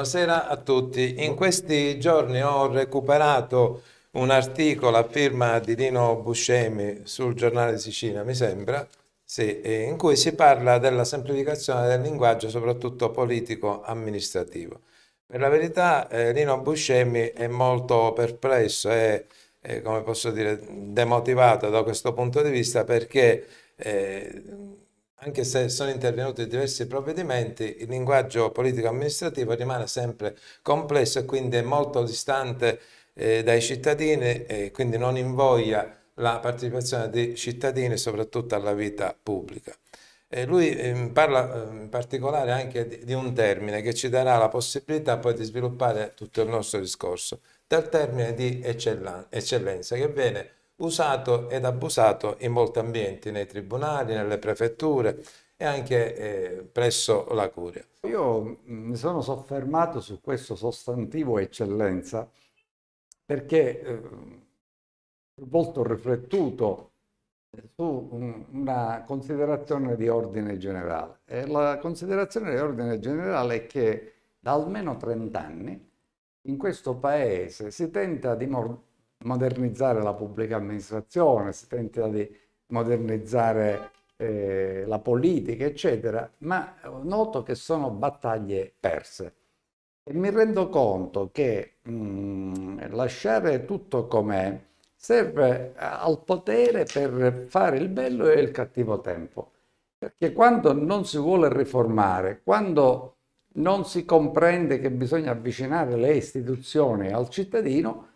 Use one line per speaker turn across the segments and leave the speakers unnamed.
Buonasera a tutti. In questi giorni ho recuperato un articolo a firma di Dino Buscemi sul giornale di Sicilia, mi sembra, sì, in cui si parla della semplificazione del linguaggio, soprattutto politico-amministrativo. Per la verità eh, Dino Buscemi è molto perplesso e, e, come posso dire, demotivato da questo punto di vista perché... Eh, anche se sono intervenuti diversi provvedimenti, il linguaggio politico-amministrativo rimane sempre complesso e quindi è molto distante eh, dai cittadini e quindi non invoglia la partecipazione dei cittadini soprattutto alla vita pubblica. E eh, lui eh, parla eh, in particolare anche di, di un termine che ci darà la possibilità poi di sviluppare tutto il nostro discorso, del termine di eccellenza che viene usato ed abusato in molti ambienti, nei tribunali, nelle prefetture e anche eh, presso la curia.
Io mm, mi sono soffermato su questo sostantivo eccellenza perché eh, molto riflettuto su una considerazione di ordine generale. E la considerazione di ordine generale è che da almeno 30 anni in questo paese si tenta di, modernizzare la pubblica amministrazione, si tenta di modernizzare eh, la politica, eccetera, ma noto che sono battaglie perse. E mi rendo conto che mh, mm, lasciare tutto com'è serve al potere per fare il bello e il cattivo tempo. Perché quando non si vuole riformare, quando non si comprende che bisogna avvicinare le istituzioni al cittadino,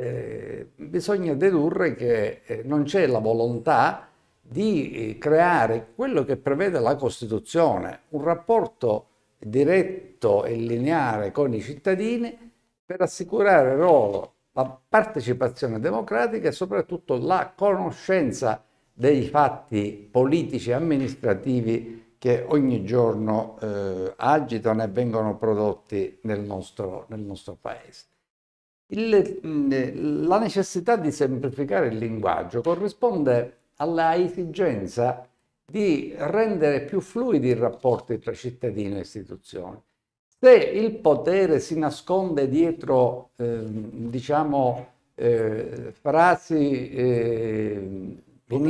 eh, bisogna dedurre che eh, non c'è la volontà di eh, creare quello che prevede la Costituzione, un rapporto diretto e lineare con i cittadini per assicurare loro la partecipazione democratica e soprattutto la conoscenza dei fatti politici e amministrativi che ogni giorno eh, agitano e vengono prodotti nel nostro, nel nostro paese. Il, la necessità di semplificare il linguaggio corrisponde alla esigenza di rendere più fluidi i rapporti tra cittadino e istituzioni. Se il potere si nasconde dietro, eh, diciamo, eh, frasi eh,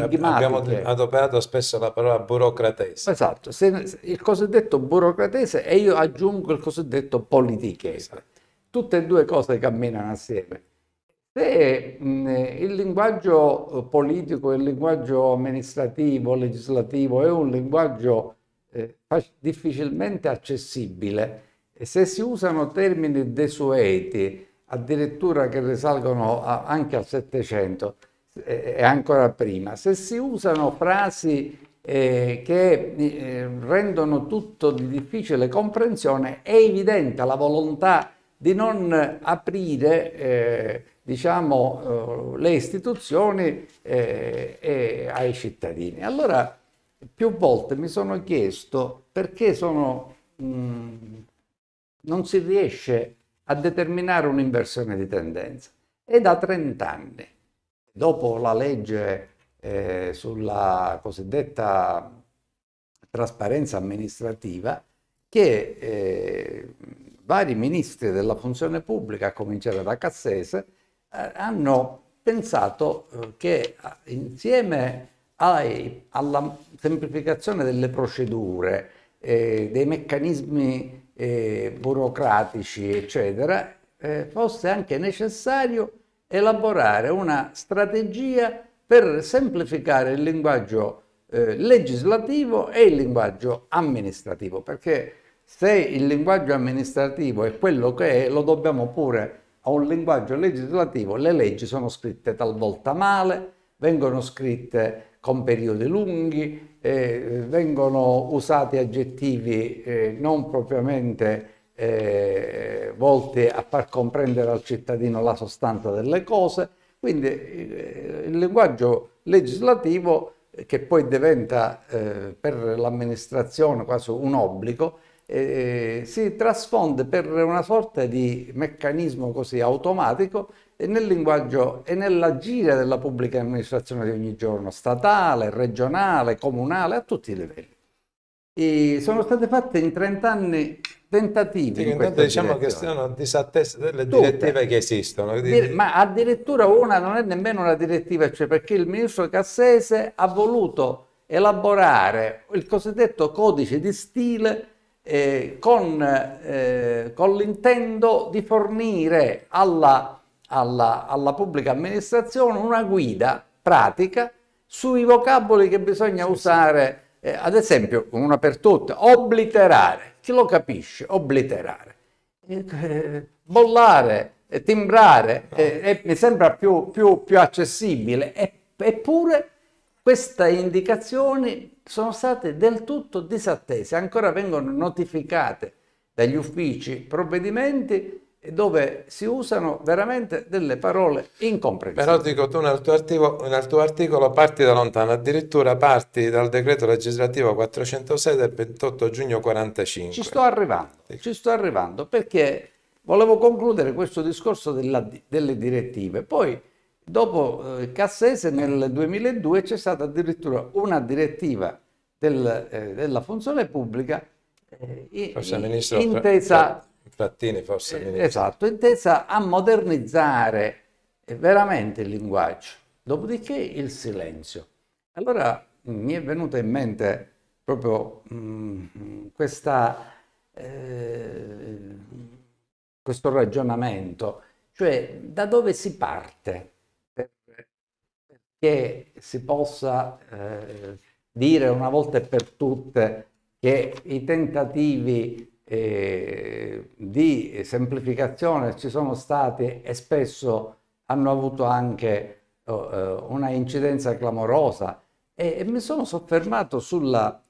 Abbiamo
adoperato spesso la parola burocratese. Esatto,
se, il cosiddetto burocratese e io aggiungo il cosiddetto politichese. Esatto tutte e due cose camminano assieme. Se mh, il linguaggio politico, il linguaggio amministrativo, legislativo è un linguaggio eh, difficilmente accessibile, e se si usano termini desueti, addirittura che risalgono a, anche al Settecento e eh, ancora prima, se si usano frasi eh, che eh, rendono tutto di difficile comprensione, è evidente la volontà di non aprire eh, diciamo, eh, le istituzioni eh, ai cittadini. Allora, più volte mi sono chiesto perché sono, mh, mm, non si riesce a determinare un'inversione di tendenza. È da 30 anni, dopo la legge eh, sulla cosiddetta trasparenza amministrativa, che eh, vari ministri della funzione pubblica, a cominciare da Cassese, eh, hanno pensato eh, che eh, insieme ai, alla semplificazione delle procedure, eh, dei meccanismi eh, burocratici, eccetera, eh, fosse anche necessario elaborare una strategia per semplificare il linguaggio legislativo e il linguaggio amministrativo, perché se il linguaggio amministrativo è quello che è, lo dobbiamo pure a un linguaggio legislativo. Le leggi sono scritte talvolta male, vengono scritte con periodi lunghi, eh, vengono usati aggettivi eh, non propriamente eh, volti a far comprendere al cittadino la sostanza delle cose. Quindi eh, il linguaggio legislativo eh, che poi diventa eh, per l'amministrazione quasi un obbligo, eh, si trasfonde per una sorta di meccanismo così automatico nel linguaggio e nell'agire della pubblica amministrazione di ogni giorno, statale, regionale, comunale, a tutti i livelli. E sono state fatte in 30 anni tentativi. Sì, intanto diciamo direzione.
che sono delle direttive che esistono. Ma
addirittura una non è nemmeno una direttiva, cioè perché il ministro Cassese ha voluto elaborare il cosiddetto codice di stile eh, con, eh, con l'intento di fornire alla, alla, alla pubblica amministrazione una guida pratica sui vocaboli che bisogna sì, usare, eh, ad esempio, una per tutte, obliterare, chi lo capisce, obliterare, eh, bollare, eh, timbrare, eh, mi sembra più, più, più accessibile, eppure queste indicazioni sono state del tutto disattese, ancora vengono notificate dagli uffici provvedimenti dove si usano veramente delle parole incomprensibili.
Però dico tu nel tuo, articolo, nel tuo, articolo, parti da lontano, addirittura parti dal decreto legislativo 406 del 28 giugno 45. Ci sto arrivando, sì. ci sto arrivando perché volevo
concludere questo discorso della, delle direttive. Poi Dopo eh, Cassese nel 2002 c'è stata addirittura una direttiva del, eh, della funzione pubblica
eh, forse in, ministro intesa,
Frattini, forse eh, ministro. Esatto, intesa a modernizzare eh, veramente il linguaggio, dopodiché il silenzio. Allora mi è venuta in mente proprio mh, mm, questa, eh, questo ragionamento, cioè da dove si parte? che si possa eh, dire una volta e per tutte che i tentativi eh, di semplificazione ci sono stati e spesso hanno avuto anche oh, eh, una incidenza clamorosa e, e, mi sono soffermato sulla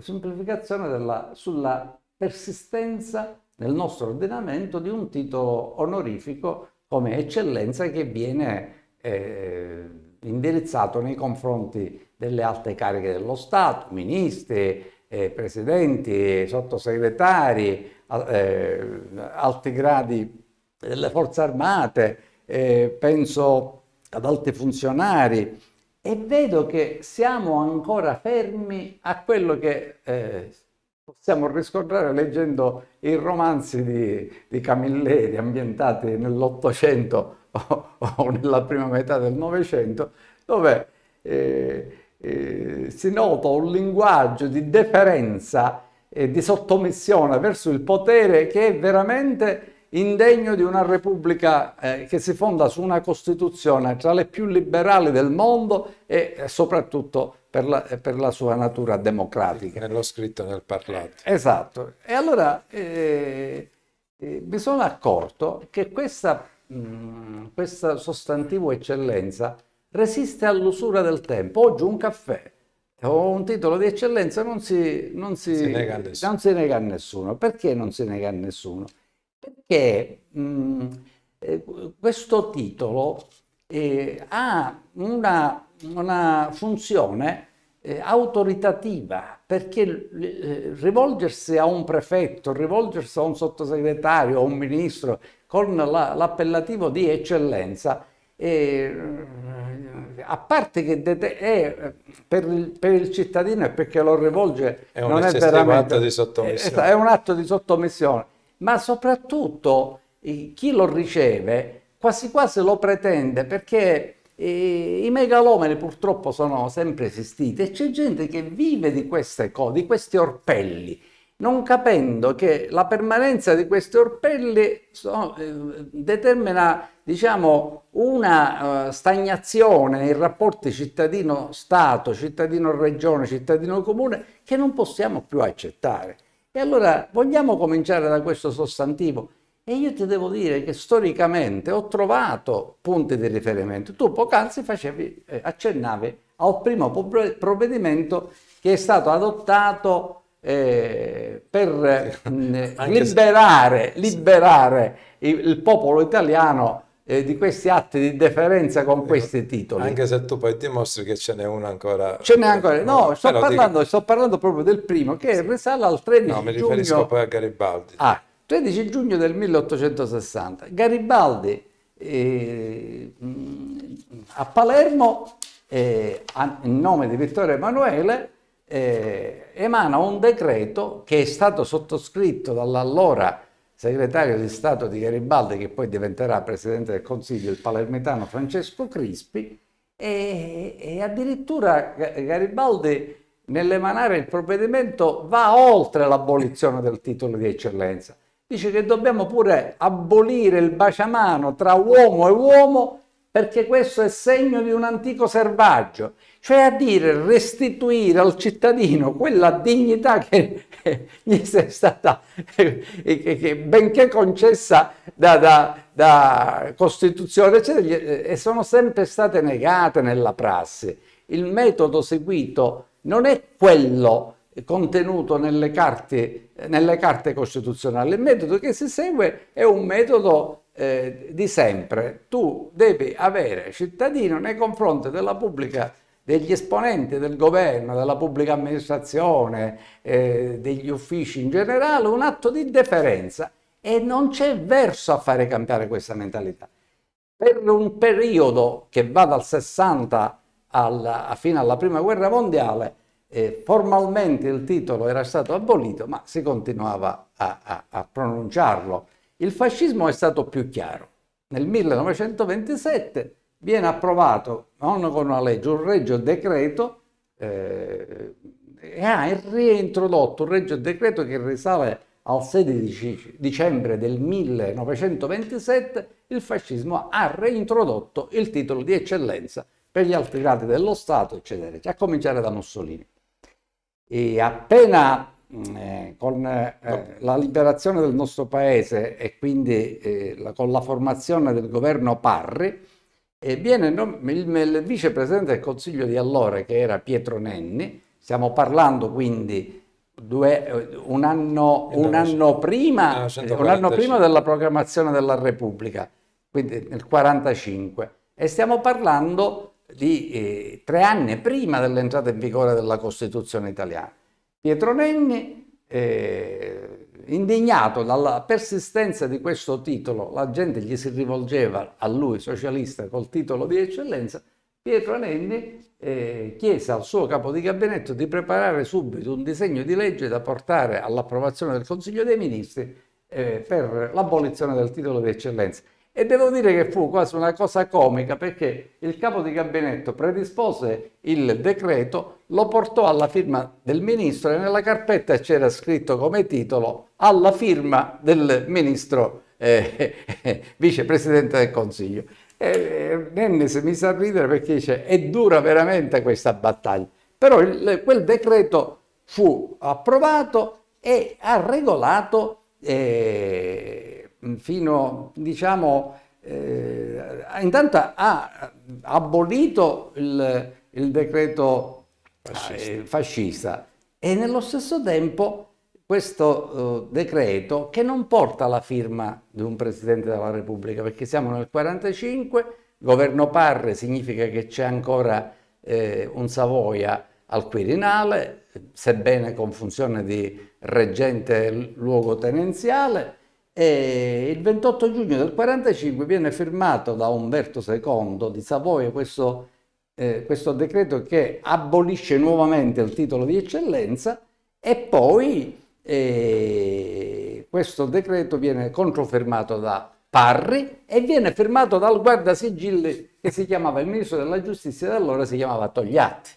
semplificazione della, sulla persistenza nel nostro ordinamento di un titolo onorifico come eccellenza che viene eh, indirizzato nei confronti delle alte cariche dello Stato, ministri, eh, presidenti, sottosegretari, eh, alti gradi delle forze armate, eh, penso ad altri funzionari e vedo che siamo ancora fermi a quello che eh, possiamo riscontrare leggendo i romanzi di, di Camilleri ambientati nell'Ottocento o, o nella prima metà del Novecento, dove eh, eh, si nota un linguaggio di deferenza e di sottomissione verso il potere che è veramente indegno di una repubblica eh, che si fonda su una Costituzione tra le più liberali del mondo e eh, soprattutto per la, eh, per la, sua natura democratica. Nello scritto e
nel parlato.
Esatto. E allora eh, eh mi sono accorto che questa Mm, questo sostantivo eccellenza resiste all'usura del tempo. Oggi un caffè o un titolo di eccellenza non si, non si, si non si, nega a nessuno. Perché non si nega a nessuno? Perché mh, mm, eh, questo titolo eh, ha una, una funzione eh, autoritativa, perché eh, rivolgersi a un prefetto, rivolgersi a un sottosegretario, a un ministro, con la, l'appellativo di eccellenza, eh, a parte che dete- è, per, il, per, il, cittadino e perché lo rivolge è un, è atto
di sottomissione. È, è un
atto di sottomissione, ma soprattutto eh, chi lo riceve quasi quasi lo pretende perché e I megalomani purtroppo sono sempre esistiti e c'è gente che vive di queste cose, di questi orpelli, non capendo che la permanenza di questi orpelli so, eh, determina diciamo, una eh, stagnazione nei rapporti cittadino-stato, cittadino-regione, cittadino-comune che non possiamo più accettare. E allora vogliamo cominciare da questo sostantivo e io ti devo dire che storicamente ho trovato punti di riferimento. Tu poc'anzi facevi, eh, accennavi al primo provvedimento che è stato adottato eh, per eh, liberare, liberare il, il, popolo italiano eh, di questi atti di deferenza con questi titoli.
Anche se tu poi dimostri che ce n'è uno ancora. Ce n'è
ancora, no, sto parlando, dico... sto parlando, proprio del primo che risale al 13 giugno. No, mi riferisco giugno... poi a
Garibaldi.
Ah, 13 giugno del 1860, Garibaldi eh, mm, a Palermo, eh, a, in nome di Vittorio Emanuele, eh, emana un decreto che è stato sottoscritto dall'allora segretario di Stato di Garibaldi, che poi diventerà presidente del Consiglio, il palermitano Francesco Crispi, e, e addirittura Garibaldi nell'emanare il provvedimento va oltre l'abolizione del titolo di eccellenza. Dice che dobbiamo pure abolire il baciamano tra uomo e uomo perché questo è segno di un antico servaggio, cioè a dire restituire al cittadino quella dignità che gli è stata, eh, eh, benché concessa da, da, da Costituzione, eccetera, eh, e sono sempre state negate nella prassi. Il metodo seguito non è quello contenuto nelle carte, nelle carte, costituzionali. Il metodo che si segue è un metodo eh, di sempre. Tu devi avere cittadino nei confronti della pubblica degli esponenti del governo, della pubblica amministrazione, eh, degli uffici in generale, un atto di deferenza e non c'è verso a fare cambiare questa mentalità. Per un periodo che va dal 60 alla, fino alla prima guerra mondiale, eh, formalmente il titolo era stato abolito, ma si continuava a, a, a pronunciarlo. Il fascismo è stato più chiaro. Nel 1927 viene approvato, non con una legge, un regio decreto eh, e ha reintrodotto un regio decreto che risale al 16 dicembre del 1927, il fascismo ha reintrodotto il titolo di eccellenza per gli altri gradi dello Stato, eccetera, a cominciare da Mussolini. E appena mm, eh, con eh, la liberazione del nostro paese e quindi eh, la, con la formazione del governo Parri, eh, viene il, il vicepresidente del Consiglio di allora, che era Pietro Nenni, stiamo parlando quindi Due, eh, un, anno, un, anno prima, ah, un, anno, prima, della proclamazione della Repubblica, quindi nel 1945. E stiamo parlando di eh, tre anni prima dell'entrata in vigore della Costituzione italiana. Pietro Nenni, eh, indignato dalla persistenza di questo titolo, la gente gli si rivolgeva a lui, socialista, col titolo di eccellenza, Pietro Nenni eh, chiese al suo capo di gabinetto di preparare subito un disegno di legge da portare all'approvazione del Consiglio dei Ministri eh, per l'abolizione del titolo di eccellenza. E devo dire che fu quasi una cosa comica perché il capo di gabinetto predispose il decreto, lo portò alla firma del ministro e nella carpetta c'era scritto come titolo alla firma del ministro eh, vicepresidente del Consiglio. E, eh, Nenni si mise a ridere perché dice è dura veramente questa battaglia. Però il, quel decreto fu approvato e ha regolato eh, Mm, fino, diciamo, eh, intanto ha abolito il, il decreto fascista. Eh, fascista. e nello stesso tempo questo eh, decreto che non porta la firma di un Presidente della Repubblica, perché siamo nel 1945, governo Parre significa che c'è ancora eh, un Savoia al Quirinale, sebbene con funzione di reggente luogotenenziale, e il 28 giugno del 1945 viene firmato da Umberto II di Savoia questo, eh, questo decreto che abolisce nuovamente il titolo di eccellenza e poi eh, questo decreto viene controfermato da Parri e viene firmato dal guardasigilli che si chiamava il ministro della giustizia e allora si chiamava Togliatti.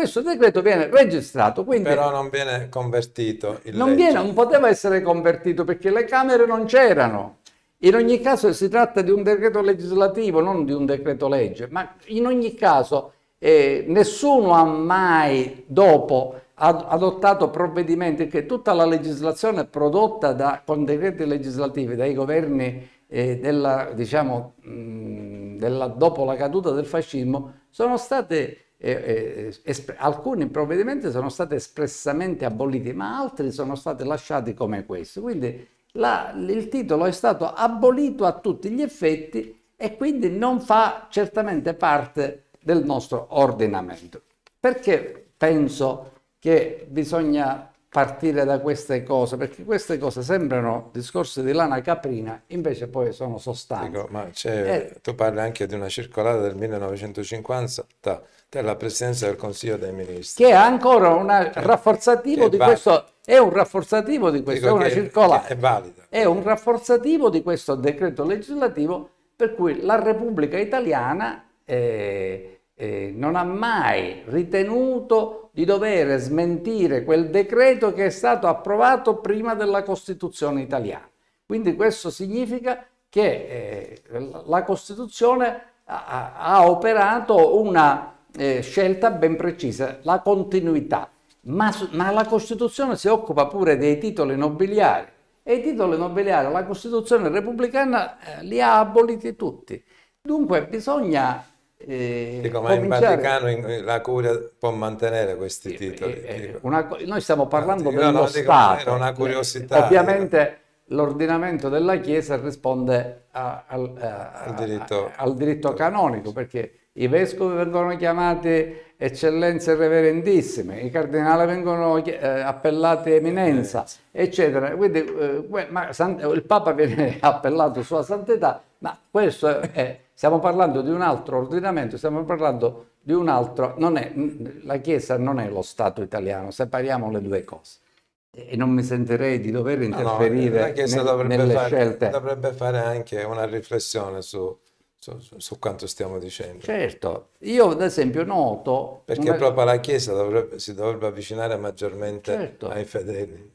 Questo decreto viene registrato, quindi... Però non viene convertito. Non, viene, non poteva essere convertito perché le Camere non c'erano. In ogni caso si tratta di un decreto legislativo, non di un decreto legge, ma in ogni caso eh, nessuno ha mai dopo ad adottato provvedimenti che tutta la legislazione prodotta da, con decreti legislativi dai governi eh, della, diciamo, mh, mm, della, dopo la caduta del fascismo sono state eh, espr- alcuni provvedimenti sono stati espressamente aboliti, ma altri sono stati lasciati come questo. Quindi la, il titolo è stato abolito a tutti gli effetti e quindi non fa certamente parte del nostro ordinamento. Perché penso che bisogna partire da queste cose, perché queste cose sembrano discorsi di lana caprina, invece poi sono
sostanze. Dico, ma e... Eh, tu parli anche di una circolata del 1950 della Presidenza del Consiglio dei Ministri. Che è
ancora una, che, eh,
rafforzativo che è questo,
è un rafforzativo di questo, Dico è una circolare. È valida. È un rafforzativo di questo decreto legislativo per cui la Repubblica Italiana eh, eh, non ha mai ritenuto di dover smentire quel decreto che è stato approvato prima della Costituzione italiana. Quindi questo significa che eh, la Costituzione ha, ha operato una eh, scelta ben precisa, la continuità. Ma, ma, la Costituzione si occupa pure dei titoli nobiliari e i titoli nobiliari la Costituzione repubblicana eh, li ha aboliti tutti. Dunque bisogna
eh, Dico, ma cominciare... in Vaticano la Curia può mantenere questi titoli? Eh, eh una,
noi stiamo parlando dico, dello no, Stato. Era una curiosità. Eh, eh. ovviamente l'ordinamento della Chiesa risponde a, a, a, al, diritto, al, diritto, canonico, perché i vescovi vengono chiamati eccellenze reverendissime, i cardinali vengono eh, appellati eminenza, eccetera. Quindi, ma, il Papa viene appellato sua santità, ma questo è... Stiamo parlando di un altro ordinamento, stiamo parlando di un altro... Non È, la Chiesa non è lo Stato italiano, separiamo le due cose. E non mi sentirei di dover interferire no, no, la Chiesa dovrebbe nelle fare, scelte.
Dovrebbe fare anche una riflessione su, su, su, quanto stiamo dicendo. Certo, io ad esempio
noto... Perché una...
proprio la Chiesa dovrebbe, si dovrebbe avvicinare maggiormente certo. ai fedeli.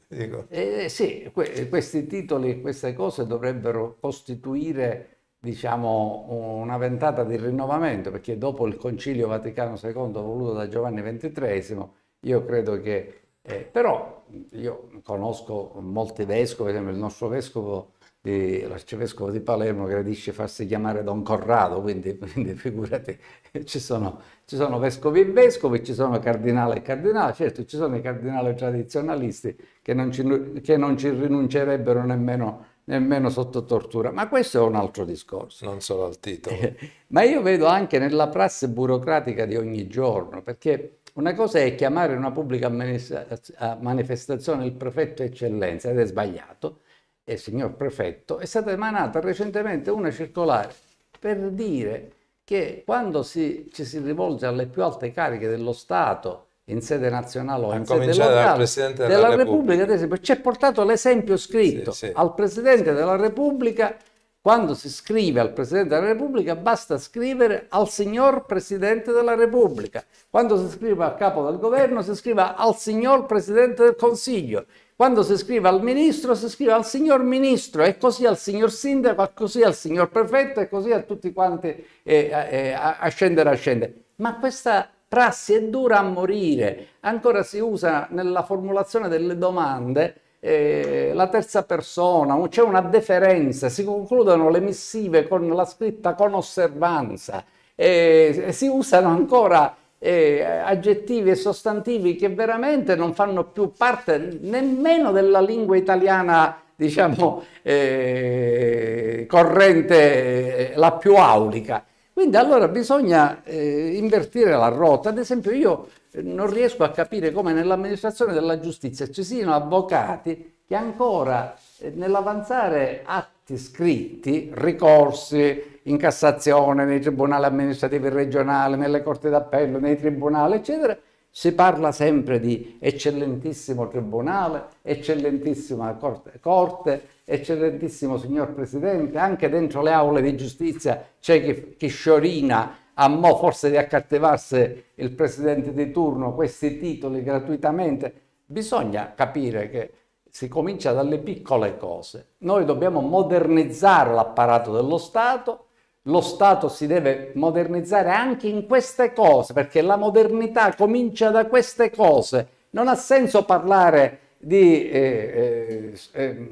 Eh, sì, que- questi titoli, queste cose dovrebbero costituire diciamo, una ventata di rinnovamento, perché dopo il Concilio Vaticano II voluto da Giovanni XXIII, io credo che... Eh, però io conosco molti vescovi, ad esempio il nostro vescovo, l'arcivescovo di Palermo, gradisce farsi chiamare Don Corrado, quindi, quindi figurate, ci sono, ci sono vescovi e vescovi, ci sono cardinali e cardinali, certo ci sono i cardinali tradizionalisti che non ci, che non ci rinuncerebbero nemmeno nemmeno sotto tortura, ma questo è un altro discorso. Non solo al titolo. Eh, ma io vedo anche nella prassi burocratica di ogni giorno, perché una cosa è chiamare una pubblica manifestazione il prefetto eccellenza ed è sbagliato, e signor prefetto, è stata emanata recentemente una circolare per dire che quando si, ci si rivolge alle più alte cariche dello Stato in sede nazionale o a in sede locale della, della Repubblica, Repubblica, esempio, ci è portato l'esempio scritto sì, sì. al Presidente della Repubblica. Quando si scrive al Presidente della Repubblica basta scrivere al signor Presidente della Repubblica. Quando si scrive al capo del governo si scrive al signor Presidente del Consiglio. Quando si scrive al ministro si scrive al signor ministro e così al signor sindaco, e così al signor prefetto e così a tutti quanti eh, eh, a scendere a scendere. Ma questa prassi è dura a morire, ancora si usa nella formulazione delle domande eh, la terza persona, c'è una deferenza, si concludono le missive con la scritta con osservanza, eh, si usano ancora eh, aggettivi e sostantivi che veramente non fanno più parte nemmeno della lingua italiana diciamo eh, corrente eh, la più aulica quindi allora bisogna eh, invertire la rotta. Ad esempio io eh, non riesco a capire come nell'amministrazione della giustizia ci siano avvocati che ancora eh, nell'avanzare atti scritti, ricorsi in Cassazione, nei tribunali amministrativi regionali, nelle corti d'appello, nei tribunali, eccetera, si parla sempre di eccellentissimo tribunale, eccellentissima corte, corte eccellentissimo signor Presidente, anche dentro le aule di giustizia c'è chi, chi sciorina a mo forse di accattivarsi il Presidente di turno questi titoli gratuitamente. Bisogna capire che si comincia dalle piccole cose. Noi dobbiamo modernizzare l'apparato dello Stato, lo Stato si deve modernizzare anche in queste cose, perché la modernità comincia da queste cose. Non ha senso parlare di eh, eh,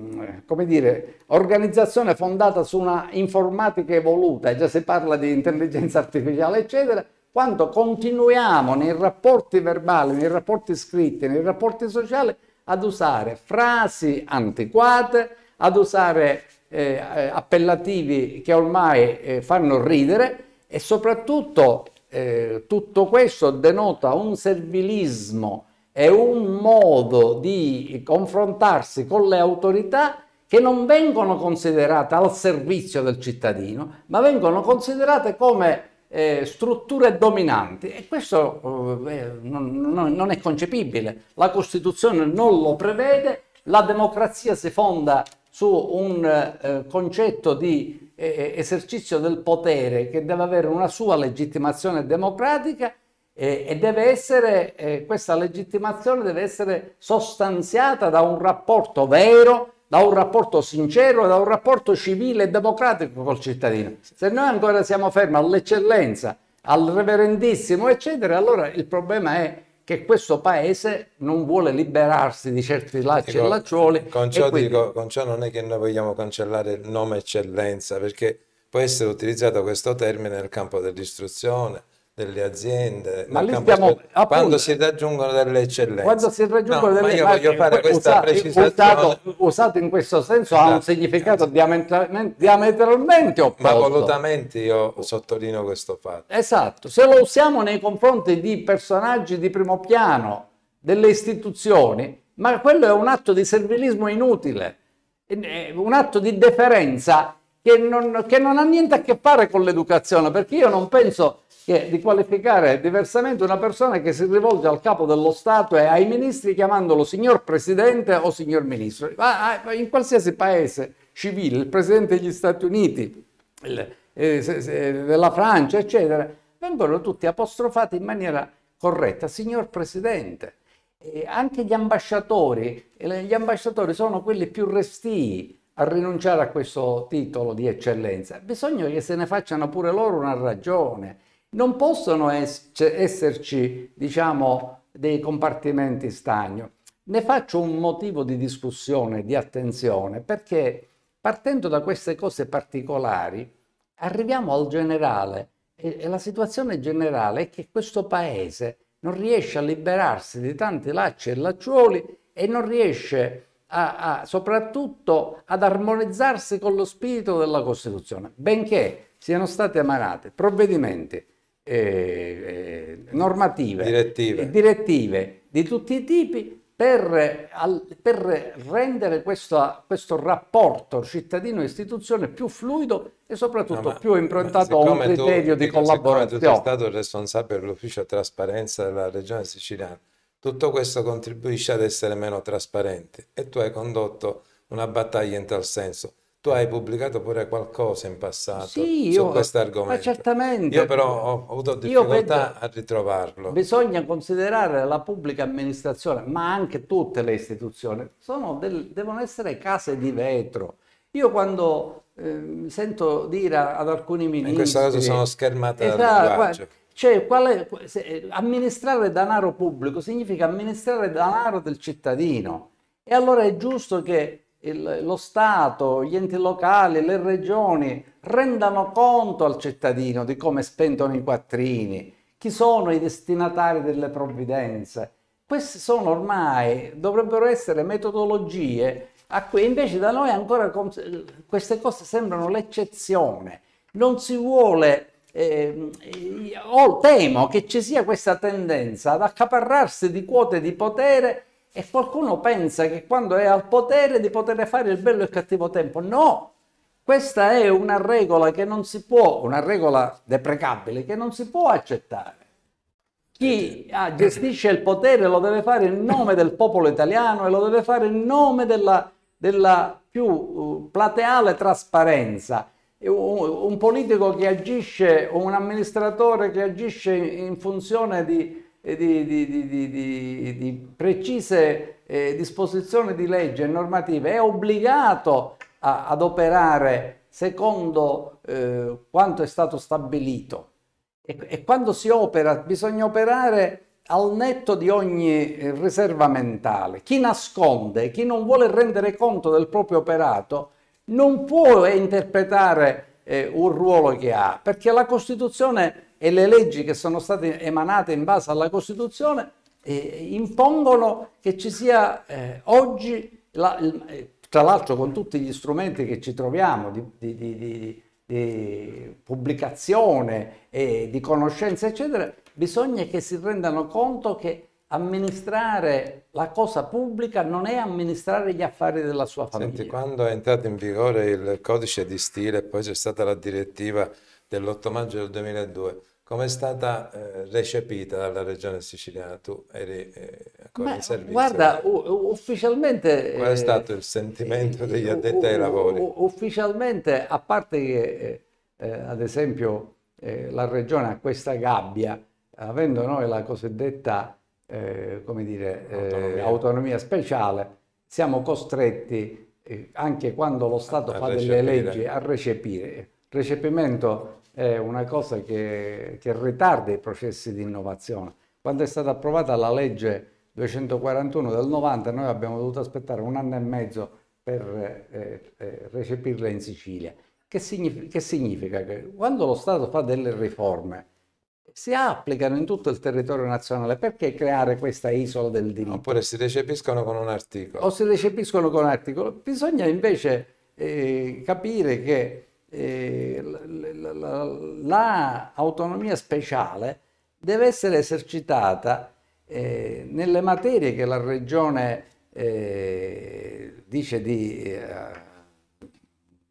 eh, dire, organizzazione fondata su una informatica evoluta, e già si parla di intelligenza artificiale, eccetera, quando continuiamo nei rapporti verbali, nei rapporti scritti, nei rapporti sociali ad usare frasi antiquate, ad usare eh, appellativi che ormai eh, fanno ridere e soprattutto eh, tutto questo denota un servilismo è un modo di confrontarsi con le autorità che non vengono considerate al servizio del cittadino, ma vengono considerate come eh, strutture dominanti e questo eh, eh non, non è concepibile. La Costituzione non lo prevede, la democrazia si fonda su un eh, concetto di eh, eh esercizio del potere che deve avere una sua legittimazione democratica eh, e deve essere, eh, questa legittimazione deve essere sostanziata da un rapporto vero, da un rapporto sincero, da un rapporto civile e democratico col cittadino. Se noi ancora siamo fermi all'eccellenza, al reverendissimo, eccetera, allora il problema è che questo paese non vuole liberarsi di certi lacci dico, e ecco, lacciuoli. Con ciò, e quindi... dico,
con ciò non è che noi vogliamo cancellare il nome eccellenza, perché può essere utilizzato questo termine nel campo dell'istruzione, delle aziende, ma lì stiamo, appunto, quando si raggiungono delle eccellenze. Quando si raggiungono no, delle eccellenze, io voglio fare questa usato, precisazione. Usato,
usato, in questo senso esatto. ha un significato diametralmente, diametralmente opposto. Ma volutamente
io sottolineo questo fatto.
Esatto, se lo usiamo nei confronti di personaggi di primo piano, delle istituzioni, ma quello è un atto di servilismo inutile, eh, un atto di deferenza che non, che non ha niente a che fare con l'educazione, perché io non penso che di qualificare diversamente una persona che si rivolge al capo dello Stato e ai ministri chiamandolo signor Presidente o signor Ministro. Ma ah, in qualsiasi paese civile, il Presidente degli Stati Uniti, il, eh, se, se, della Francia, eccetera, vengono tutti apostrofati in maniera corretta, signor Presidente. E eh, anche gli ambasciatori, gli ambasciatori sono quelli più restii, a rinunciare a questo titolo di eccellenza. Bisogna che se ne facciano pure loro una ragione. Non possono cioè, esserci, diciamo, dei compartimenti stagno. Ne faccio un motivo di discussione, di attenzione, perché partendo da queste cose particolari arriviamo al generale e la situazione generale è che questo paese non riesce a liberarsi di tanti lacci e lacciuoli e non riesce a a, a, soprattutto ad armonizzarsi con lo spirito della Costituzione, benché siano state emanate provvedimenti, eh, eh, normative, direttive. direttive. di tutti i tipi per, al, per rendere questo, questo rapporto cittadino-istituzione più fluido e soprattutto no, ma, più improntato a un criterio tu, di dico, collaborazione. Siccome tu sei
stato responsabile dell'ufficio trasparenza della regione siciliana, tutto questo contribuisce ad essere meno trasparenti e tu hai condotto una battaglia in tal senso. Tu hai pubblicato pure qualcosa in passato sì, su questo eh, argomento.
certamente. Io però ho,
avuto difficoltà vedo, a ritrovarlo.
Bisogna considerare la pubblica amministrazione, ma anche tutte le istituzioni, del, devono essere case di vetro. Io quando eh, sento dire ad alcuni ministri... In questo caso sono
schermata esatto, dal linguaggio.
Cioè, è, se, eh, amministrare denaro pubblico significa amministrare denaro del cittadino. E allora è giusto che il, lo Stato, gli enti locali, le regioni rendano conto al cittadino di come spendono i quattrini, chi sono i destinatari delle provvidenze. Queste sono ormai, dovrebbero essere metodologie a cui invece da noi ancora queste cose sembrano l'eccezione. Non si vuole eh, oh, temo che ci sia questa tendenza ad accaparrarsi di quote di potere e qualcuno pensa che quando è al potere di poter fare il bello e il cattivo tempo. No, questa è una regola che non si può, una regola deprecabile che non si può accettare. Chi ah, gestisce il potere lo deve fare in nome del popolo italiano e lo deve fare in nome della, della più uh, plateale trasparenza un, politico che agisce un amministratore che agisce in funzione di, di, di, di precise eh, disposizioni di legge e normative è obbligato a, ad operare secondo eh, quanto è stato stabilito. E, e, quando si opera bisogna operare al netto di ogni riserva mentale. Chi nasconde, chi non vuole rendere conto del proprio operato, non può interpretare eh, un ruolo che ha, perché la Costituzione e le leggi che sono state emanate in base alla Costituzione eh, impongono che ci sia eh, oggi, la, eh, tra l'altro con tutti gli strumenti che ci troviamo di, di, di, di pubblicazione e di conoscenza, eccetera, bisogna che si rendano conto che amministrare la cosa pubblica non è amministrare gli affari della sua famiglia. Senti, quando è
entrato in vigore il codice di stile, poi c'è stata la direttiva dell'8 maggio del 2002, come è stata eh, recepita dalla regione siciliana? Tu eri eh, ancora Ma, in servizio. Guarda,
u- ufficialmente... Eh, Qual è stato il
sentimento degli addetti ai lavori?
ufficialmente, a parte che, eh, eh ad esempio, eh, la regione ha questa gabbia, avendo noi la cosiddetta eh, come dire, eh, autonomia. Eh, autonomia. speciale, siamo costretti, eh, anche quando lo Stato a fa recepire. delle leggi, a recepire. Il recepimento è una cosa che, che ritarda i processi di innovazione. Quando è stata approvata la legge 241 del 90, noi abbiamo dovuto aspettare un anno e mezzo per eh, eh, recepirla in Sicilia. Che, signif- che significa che quando lo Stato fa delle riforme, si applicano in tutto il territorio nazionale. Perché creare questa isola del diritto? Oppure
si recepiscono con un articolo.
O si recepiscono con un articolo. Bisogna invece eh, capire che eh, l'autonomia la, la speciale deve essere esercitata eh, nelle materie che la regione eh, dice di eh,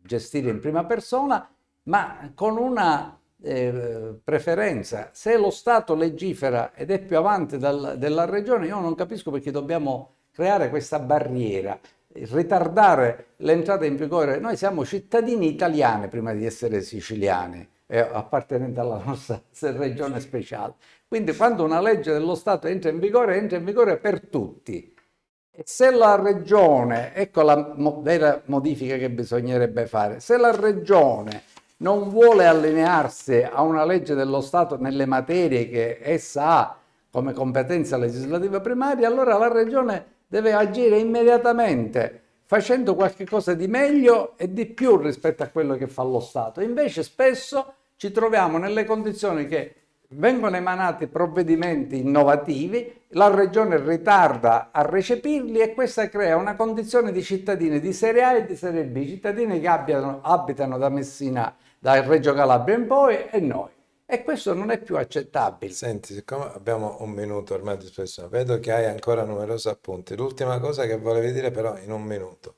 gestire in prima persona, ma con una eh, preferenza. Se lo Stato legifera ed è più avanti dal, della regione, io non capisco perché dobbiamo creare questa barriera, ritardare l'entrata in vigore. Noi siamo cittadini italiani prima di essere siciliani, eh, appartenenti alla nostra regione speciale. Quindi quando una legge dello Stato entra in vigore, entra in vigore per tutti. se la regione, ecco la vera modifica che bisognerebbe fare, se la regione non vuole allinearsi a una legge dello Stato nelle materie che essa ha come competenza legislativa primaria, allora la Regione deve agire immediatamente facendo qualche cosa di meglio e di più rispetto a quello che fa lo Stato. Invece spesso ci troviamo nelle condizioni che vengono emanati provvedimenti innovativi, la Regione ritarda a recepirli e questa crea una condizione di cittadini di serie A e di serie B, cittadini che abbiano, abitano da Messina
dal Reggio Calabria in poi e noi. E questo non è più accettabile. Senti, siccome abbiamo un minuto ormai a disposizione, vedo che hai ancora numerosi appunti. L'ultima cosa che volevi dire però in un minuto.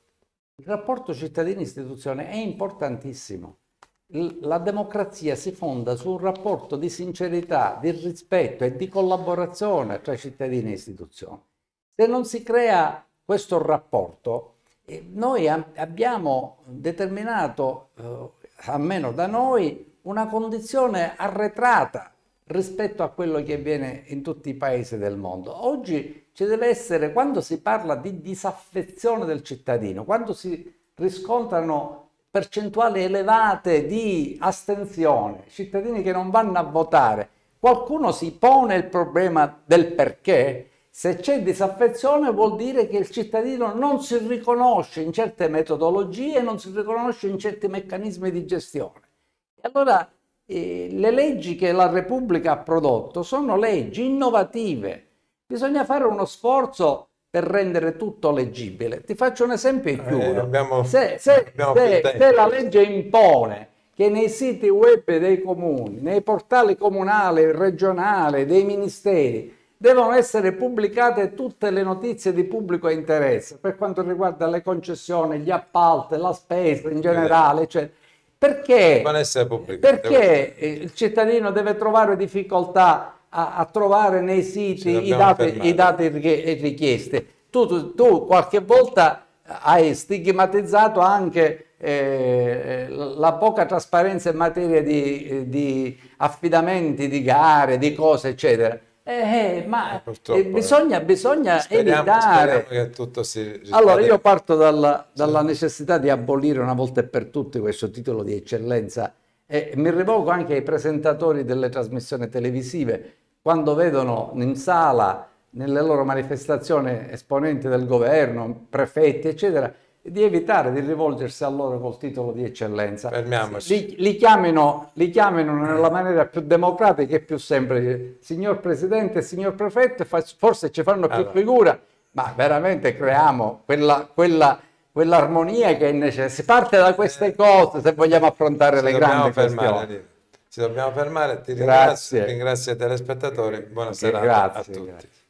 Il rapporto cittadini istituzione è importantissimo.
La democrazia si fonda su un rapporto di sincerità, di rispetto e di collaborazione tra cittadini e istituzioni. Se non si crea questo rapporto, eh, noi abbiamo determinato eh, almeno da noi, una condizione arretrata rispetto a quello che avviene in tutti i paesi del mondo. Oggi ci deve essere, quando si parla di disaffezione del cittadino, quando si riscontrano percentuali elevate di astensione, cittadini che non vanno a votare, qualcuno si pone il problema del perché? Se c'è disaffezione vuol dire che il cittadino non si riconosce in certe metodologie, non si riconosce in certi meccanismi di gestione. E allora eh, le leggi che la Repubblica ha prodotto sono leggi innovative. Bisogna fare uno sforzo per rendere tutto leggibile. Ti faccio un esempio e eh, chiudo. Eh, se, se, se, se la legge impone che nei siti web dei comuni, nei portali comunali, regionali, dei ministeri, devono essere pubblicate tutte le notizie di pubblico interesse per quanto riguarda le concessioni, gli appalti, la spesa in generale, cioè, perché,
perché
il cittadino deve trovare difficoltà a, a trovare nei siti i dati, i dati, richiesti? Tu, tu, tu qualche volta hai stigmatizzato anche eh, la poca trasparenza in materia di, di affidamenti, di gare, di cose, eccetera. Eh, eh, ma eh,
eh, eh, bisogna, bisogna speriamo, evitare. Speriamo che tutto si allora, io
parto dalla, dalla sì. necessità di abolire una volta e per tutte questo titolo di eccellenza e mi rivolgo anche ai presentatori delle trasmissioni televisive quando vedono in sala, nelle loro manifestazioni, esponenti del governo, prefetti, eccetera di evitare di rivolgersi a loro col titolo di eccellenza. Li, li, chiamino, li chiamino nella maniera più democratica e più semplice. Signor Presidente, signor Prefetto, forse ci fanno più allora. figura, ma veramente creiamo quella, quella, quell'armonia che è necessaria. Si parte da queste eh. cose se vogliamo affrontare se le grandi fermare, questioni.
Ci dobbiamo fermare, ti ringrazio, grazie. ringrazio i telespettatori, Buonasera okay, a tutti. Grazie.